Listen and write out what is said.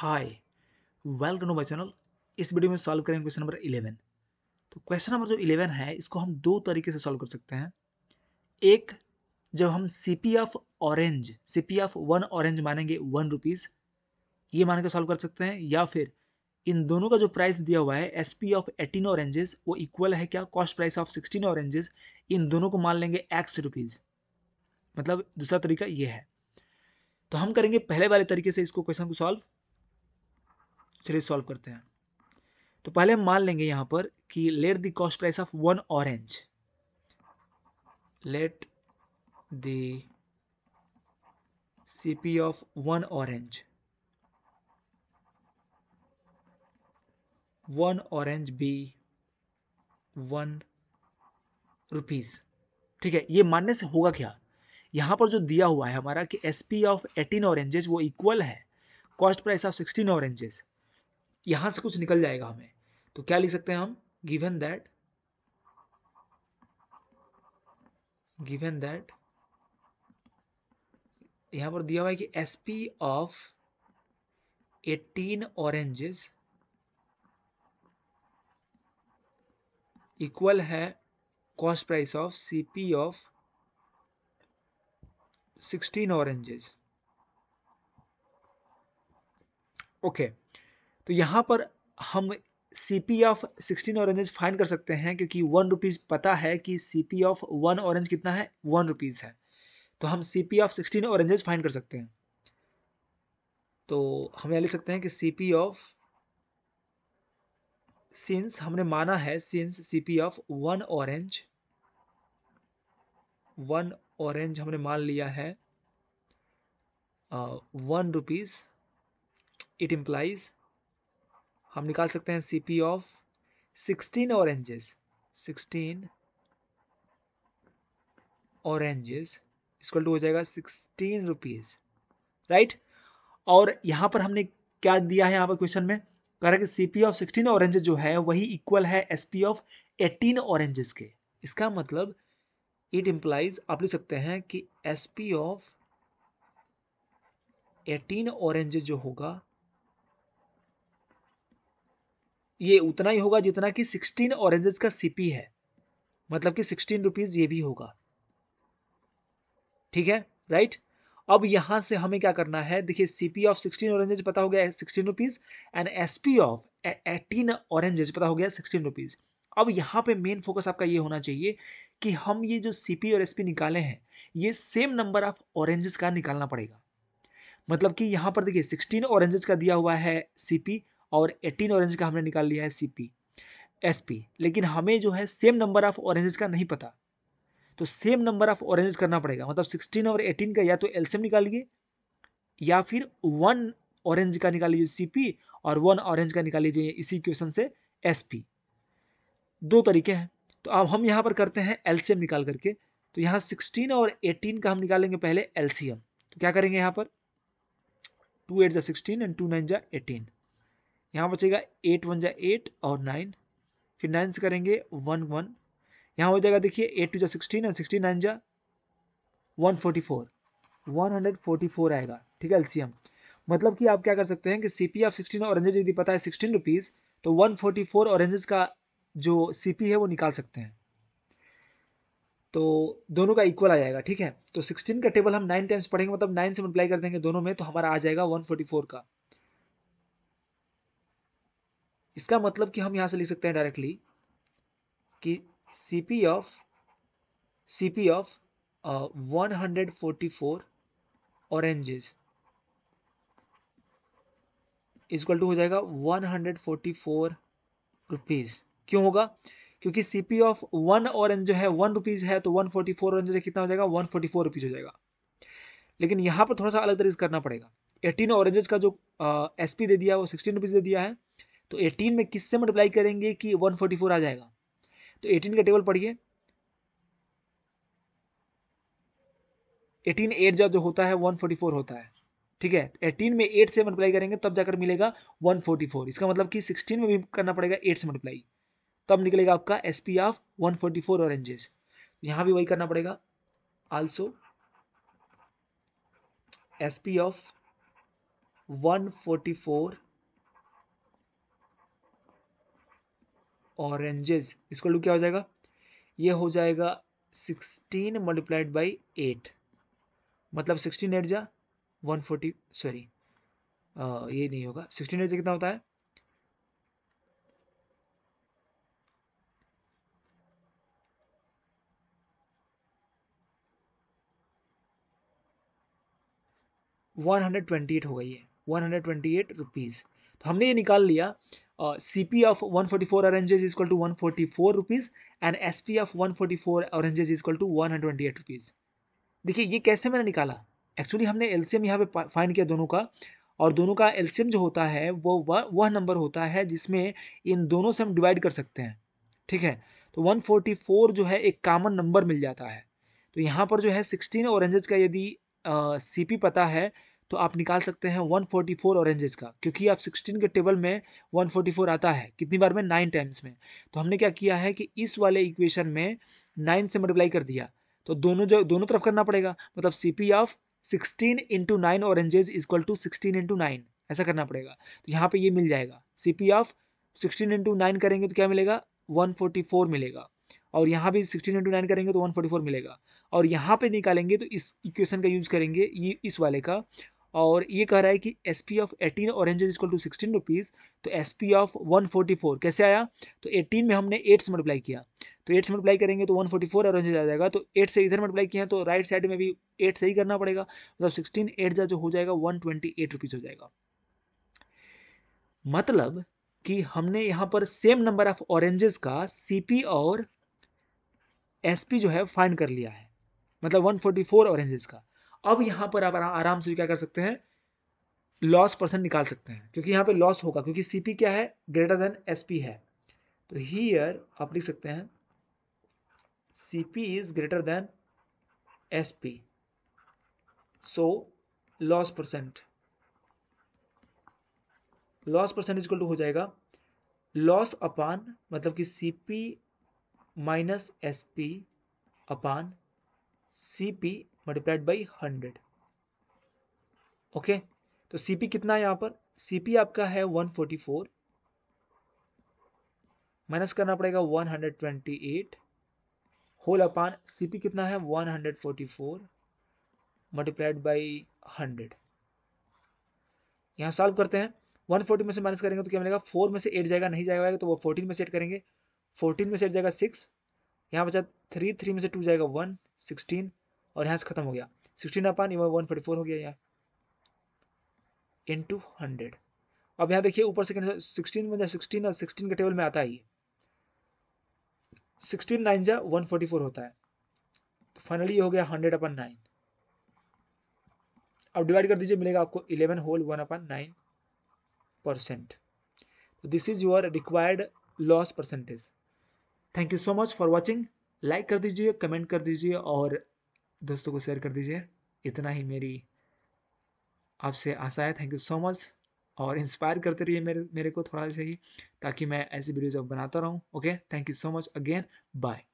Hi welcome to my channel इस video में solve करेंगे क्वेश्चन नंबर इलेवन तो क्वेश्चन नंबर जो इलेवन है इसको हम दो तरीके से सॉल्व कर सकते हैं एक जब हम C P of orange C P of one orange मानेंगे वन रुपीज़ ये मान के सॉल्व कर सकते हैं या फिर इन दोनों का जो प्राइस दिया हुआ है S P of eighteen oranges वो इक्वल है क्या cost price of sixteen oranges इन दोनों को मान लेंगे एक्स रुपीज़ मतलब दूसरा तरीका ये है तो हम करेंगे पहले वाले तरीके से इसको क्वेश्चन को सॉल्व चलिए सॉल्व करते हैं तो पहले हम मान लेंगे यहाँ पर कि let the cost price of one orange let the cp of one orange one orange be one rupees ठीक है ये मानने से होगा क्या यहाँ पर जो दिया हुआ है हमारा कि S P of eighteen oranges वो इक्वल है cost price of sixteen oranges यहां से कुछ निकल जाएगा हमें तो क्या लिख सकते हैं हम गिवन दैट गिवन दैट यहां पर दिया हुआ है कि S P of eighteen oranges equal है cost price of C P of sixteen oranges okay okay. तो यहाँ पर हम C P of sixteen oranges find कर सकते हैं क्योंकि वन रुपीज़ पता है कि C P of one orange कितना है वन रुपीज़ है तो हम C P of sixteen oranges find कर सकते हैं तो हम यहाँ लिख सकते हैं कि सी पी ऑफ सिंस हमने माना है since C P of one orange one orange हमने मान लिया है वन रुपीज़ इट इम्प्लाइज़ हम निकाल सकते हैं C P of sixteen oranges sixteen oranges is equal to हो जाएगा सिक्सटीन रुपीज़ राइट और यहाँ पर हमने क्या दिया है यहाँ पर क्वेश्चन में कह रहा है कि C P of sixteen oranges जो है वही इक्वल है S P of eighteen oranges के इसका मतलब इट इम्प्लाइज आप लिख सकते हैं कि S P of eighteen oranges जो होगा ये उतना ही होगा जितना कि सिक्सटीन ऑरेंजेस का सीपी है मतलब कि सिक्सटीन रुपीज़ ये भी होगा ठीक है राइट अब यहां से हमें क्या करना है देखिए सीपी ऑफ सिक्सटीन ऑरेंजेस पता हो गया sixteen rupees and SP of eighteen oranges पता हो गया सिक्सटीन रुपीज़ अब यहां पे मेन फोकस आपका ये होना चाहिए कि हम ये जो सीपी और एसपी निकाले हैं ये सेम नंबर ऑफ ऑरेंजेस का निकालना पड़ेगा मतलब कि यहां पर देखिए सिक्सटीन ऑरेंजेस का दिया हुआ है सीपी और एटीन ऑरेंज का हमने निकाल लिया है सी पी एस पी लेकिन हमें जो है सेम नंबर ऑफ ऑरेंजेस का नहीं पता तो सेम नंबर ऑफ ऑरेंजेस करना पड़ेगा मतलब सिक्सटीन और एटीन का या तो एल्सियम निकालिए या फिर वन ऑरेंज का निकाल लीजिए सी पी और वन ऑरेंज का निकाल लीजिए इसी क्वेश्चन से एस पी दो तरीके हैं तो अब हम यहाँ पर करते हैं एल्सियम निकाल करके तो यहाँ सिक्सटीन और एटीन का हम निकालेंगे पहले एल्सियम तो क्या करेंगे यहाँ पर टू एट जा सिक्सटीन एंड टू नाइन जा एटीन यहाँ बचेगा एट वन जा एट और नाइन फिर नाइन से करेंगे वन वन यहाँ हो जाएगा देखिए एट टू जा सिक्सटीन और सिक्सटीन नाइन जा one forty four one hundred forty four आएगा ठीक है एलसीएम मतलब कि आप क्या कर सकते हैं कि C P of sixteen oranges यदि पता है सिक्सटीन रुपीज़ तो वन फोर्टी फोर ऑरेंजेज का जो सी पी है वो निकाल सकते हैं तो दोनों का इक्वल आ जाएगा ठीक है तो सिक्सटीन का टेबल हम नाइन टाइम्स पढ़ेंगे मतलब नाइन से मल्टीप्लाई कर देंगे दोनों में तो हमारा आ जाएगा वन फोर्टी फोर का इसका मतलब कि हम यहाँ से लिख सकते हैं डायरेक्टली कि C P of C P of one hundred forty four oranges is equal to हो जाएगा one hundred forty four rupees क्यों होगा क्योंकि C P of one orange जो है वन रुपीज़ है तो वन फोर्टी फोर ऑरेंज कितना हो जाएगा वन फोर्टी फोर रुपीज़ हो जाएगा लेकिन यहाँ पर थोड़ा सा अलग तरीके करना पड़ेगा एटीन ऑरेंजेस का जो एस uh, पी दे दिया वो सिक्सटीन रुपीज़ दे दिया है तो 18 में किससे मल्टीप्लाई करेंगे कि 144 आ जाएगा तो 18 का टेबल पढ़िए 18 एट जब जो होता है 144 होता है ठीक है 18 में 8 से मल्टीप्लाई करेंगे तब जाकर मिलेगा 144 इसका मतलब कि 16 में भी करना पड़ेगा 8 से मल्टीप्लाई तब निकलेगा आपका S P of one forty four oranges यहाँ भी वही करना पड़ेगा also S P of one forty four oranges इसको क्या हो जाएगा ये हो जाएगा सिक्सटीन मल्टीप्लाइड बाई एट मतलब सिक्सटीन एट जा वन फोर्टी सॉरी ये नहीं होगा सिक्सटीन एट कितना होता है वन हंड्रेड ट्वेंटी एट होगा ये one hundred twenty eight rupees तो हमने ये निकाल लिया C P of one forty four oranges is equal to one forty four rupees and S P of one forty four oranges is equal to one hundred twenty eight rupees देखिए ये कैसे मैंने निकाला एक्चुअली हमने एल्सियम यहाँ पे फाइंड किया दोनों का और दोनों का एल्सियम जो होता है वो वह नंबर होता है जिसमें इन दोनों से हम डिवाइड कर सकते हैं ठीक है तो 144 जो है एक कामन नंबर मिल जाता है तो यहाँ पर जो है 16 ऑरेंजेज का यदि सी पी पता है तो आप निकाल सकते हैं 144 ऑरेंजेस का क्योंकि आप 16 के टेबल में 144 आता है कितनी बार में नाइन टाइम्स में तो हमने क्या किया है कि इस वाले इक्वेशन में नाइन से मल्टीप्लाई कर दिया तो दोनों जो दोनों तरफ करना पड़ेगा मतलब C P of sixteen into nine oranges equal to sixteen into nine ऐसा करना पड़ेगा तो यहाँ पे ये मिल जाएगा C P of sixteen into nine करेंगे तो क्या मिलेगा वन फोर्टी फोर मिलेगा और यहाँ भी सिक्सटीन इंटू नाइन करेंगे तो वन फोर्टी फोर मिलेगा और यहाँ पे निकालेंगे तो इस इक्वेशन का यूज करेंगे ये इस वाले का और ये कह रहा है कि S P of eighteen orange equal to sixteen rupees तो S P of one forty four कैसे आया तो एटीन में हमने एट से मल्टीप्लाई किया तो एट से मल्टीप्लाई करेंगे तो वन फोर्टी फोर ऑरेंजेस आ जाएगा तो एट से इधर मल्टीप्लाई किया तो राइट साइड में भी एट से ही करना पड़ेगा मतलब सिक्सटीन एट जो हो जाएगा वन ट्वेंटी एट रुपीज़ हो जाएगा मतलब कि हमने यहाँ पर सेम नंबर ऑफ ऑरेंजेस का पी और पी जो है फाइंड कर लिया है मतलब 144 ऑरेंजेस का अब यहाँ पर आप आराम से क्या कर सकते हैं लॉस परसेंट निकाल सकते हैं क्योंकि यहाँ पे लॉस होगा क्योंकि सीपी क्या है ग्रेटर देन एसपी है तो हीयर आप लिख सकते हैं CP is greater than SP so loss percent loss percent equal to हो जाएगा लॉस अपान मतलब कि C P minus S P upon C P multiplied by hundred okay तो सी कितना है यहाँ पर सी आपका है वन फोर्टी फोर माइनस करना पड़ेगा one hundred twenty eight whole upon C कितना है one hundred forty four multiplied by hundred यहाँ सॉल्व करते हैं वन फोर्टी में से माइनस करेंगे तो क्या मिलेगा फोर में से एट जाएगा नहीं जाएगा तो वो फोर्टीन में से एट करेंगे फोर्टीन में सेट जाएगा सिक्स यहाँ बचा थ्री थ्री में से टू जाएगा वन सिक्सटीन और यहाँ से ख़त्म हो गया sixteen upon one forty four हो गया यहाँ इन टू हंड्रेड अब यहाँ देखिए ऊपर से सिक्सटीन में सिक्सटीन और सिक्सटीन के टेबल में आता ही सिक्सटीन नाइन जा वन फोर्टी फोर होता है तो फाइनली ये हो गया हंड्रेड अपन नाइन अब डिवाइड कर दीजिए मिलेगा आपको eleven whole one upon nine percent this is your required loss percentage thank you so much for watching like कर दीजिए कमेंट कर दीजिए और दोस्तों को शेयर कर दीजिए इतना ही मेरी आपसे आशा है थैंक यू सो मच और इंस्पायर करते रहिए मेरे मेरे को थोड़ा सा ही ताकि मैं ऐसी वीडियोज अब बनाता रहूँ okay thank you so much again bye